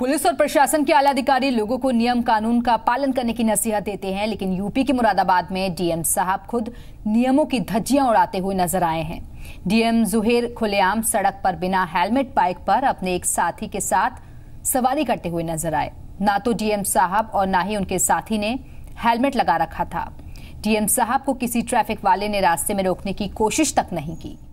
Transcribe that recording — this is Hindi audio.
पुलिस और प्रशासन के आला अधिकारी लोगों को नियम कानून का पालन करने की नसीहत देते हैं लेकिन यूपी के मुरादाबाद में डीएम साहब खुद नियमों की धज्जियां उड़ाते हुए नजर आए हैं डीएम जुहेर खुलेआम सड़क पर बिना हेलमेट बाइक पर अपने एक साथी के साथ सवारी करते हुए नजर आए ना तो डीएम साहब और ना ही उनके साथी ने हेलमेट लगा रखा था डीएम साहब को किसी ट्रैफिक वाले ने रास्ते में रोकने की कोशिश तक नहीं की